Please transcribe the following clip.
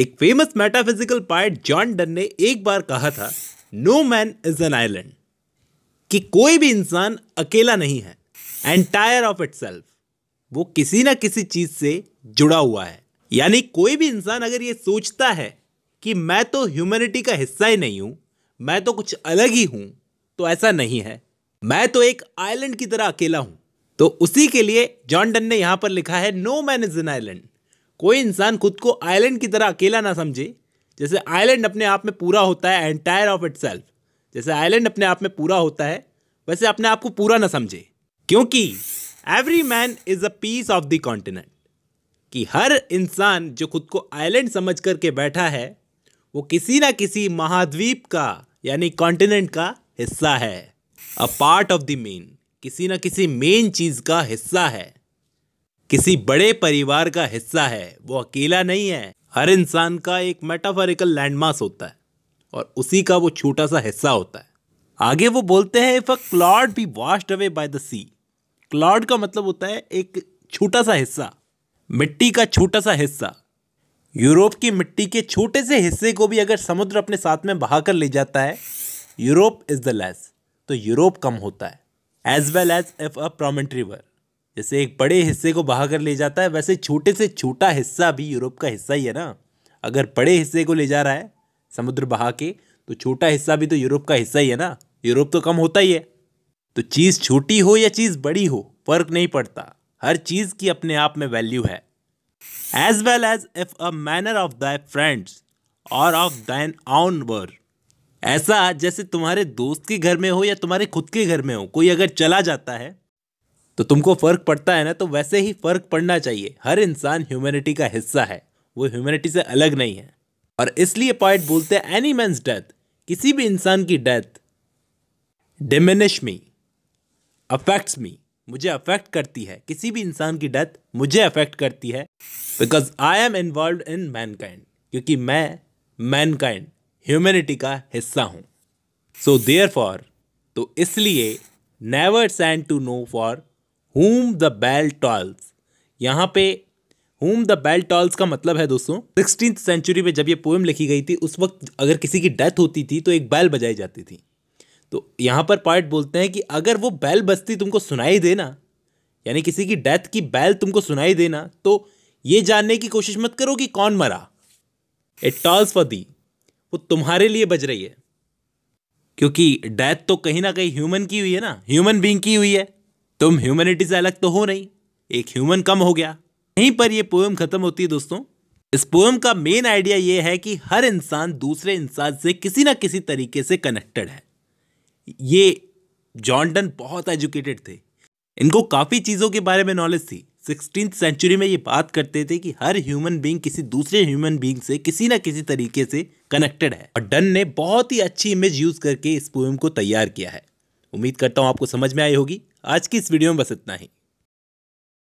एक famous metaphysical poet John Donne ने एक बार कहा था no man is an island कि कोई भी इंसान अकेला नहीं है एंटायर ऑफ इट वो किसी ना किसी चीज से जुड़ा हुआ है यानी कोई भी इंसान अगर ये सोचता है कि मैं तो ह्यूमैनिटी का हिस्सा ही नहीं हूं मैं तो कुछ अलग ही हूं तो ऐसा नहीं है मैं तो एक आइलैंड की तरह अकेला हूं तो उसी के लिए जॉन डन ने यहां पर लिखा है no man is an island कोई इंसान खुद को आइलैंड की तरह अकेला ना समझे जैसे आइलैंड अपने आप में पूरा होता है एंटायर ऑफ इट जैसे आइलैंड अपने आप में पूरा होता है वैसे अपने आप को पूरा ना समझे क्योंकि every man is a piece of the continent कि हर इंसान जो खुद को आइलैंड समझ करके बैठा है वो किसी ना किसी महाद्वीप का यानी कॉन्टिनेंट का हिस्सा है a part of the main किसी ना किसी मेन चीज़ का हिस्सा है किसी बड़े परिवार का हिस्सा है वो अकेला नहीं है हर इंसान का एक मेटाफोरिकल लैंडमार्क होता है और उसी का वो छोटा सा हिस्सा होता है आगे वो बोलते हैं if a clod be washed away by the sea clod का मतलब होता है एक छोटा सा हिस्सा मिट्टी का छोटा सा हिस्सा यूरोप की मिट्टी के छोटे से हिस्से को भी अगर समुद्र अपने साथ में बहा कर ले जाता है यूरोप इज द लेस तो यूरोप कम होता है as well as if a promontory river जैसे एक बड़े हिस्से को बहा कर ले जाता है वैसे छोटे से छोटा हिस्सा भी यूरोप का हिस्सा ही है ना अगर बड़े हिस्से को ले जा रहा है समुद्र बहा के तो छोटा हिस्सा भी तो यूरोप का हिस्सा ही है ना यूरोप तो कम होता ही है तो चीज़ छोटी हो या चीज़ बड़ी हो फर्क नहीं पड़ता हर चीज़ की अपने आप में वैल्यू है as well as if a manor of thy friends or of thine own were ऐसा जैसे तुम्हारे दोस्त के घर में हो या तुम्हारे खुद के घर में हो कोई अगर चला जाता है तो तुमको फ़र्क पड़ता है ना तो वैसे ही फ़र्क पड़ना चाहिए हर इंसान ह्यूमैनिटी का हिस्सा है वो ह्यूमैनिटी से अलग नहीं है और इसलिए पॉइंट बोलते हैं एनी मैंस डेथ किसी भी इंसान की death diminish me affects me मुझे अफेक्ट करती है किसी भी इंसान की डेथ मुझे अफेक्ट करती है because I am involve in mankind क्योंकि मैं मैनकाइंड ह्यूमैनिटी का हिस्सा हूँ सो देयर फॉर तो इसलिए never send to know for whom the bell tolls यहाँ पे होम द बेल टॉल्स का मतलब है दोस्तों सिक्सटीन सेंचुरी में जब ये पोएम लिखी गई थी उस वक्त अगर किसी की डेथ होती थी तो एक बैल बजाई जाती थी तो यहाँ पर पॉइंट बोलते हैं कि अगर वो बैल बजती तुमको सुनाई देना यानी किसी की डेथ की बैल तुमको सुनाई देना तो ये जानने की कोशिश मत करो कि कौन मरा इट टॉल्स फॉर दी वो तुम्हारे लिए बज रही है क्योंकि डेथ तो कहीं ना कहीं ह्यूमन की हुई है ना ह्यूमन बींग की हुई है तुम ह्यूमैनिटी से अलग तो हो नहीं एक ह्यूमन कम हो गया यहीं पर यह पोएम खत्म होती है दोस्तों इस पोएम का मेन आइडिया यह है कि हर इंसान दूसरे इंसान से किसी ना किसी तरीके से कनेक्टेड है ये जॉन्डन बहुत एजुकेटेड थे इनको काफ़ी चीज़ों के बारे में नॉलेज थी सिक्सटीन सेंचुरी में ये बात करते थे कि हर ह्यूमन बींग किसी दूसरे ह्यूमन बींग से किसी ना किसी तरीके से कनेक्टेड है और डन ने बहुत ही अच्छी इमेज यूज़ करके इस पोएम को तैयार किया है उम्मीद करता हूँ आपको समझ में आई होगी आज की इस वीडियो में बस इतना ही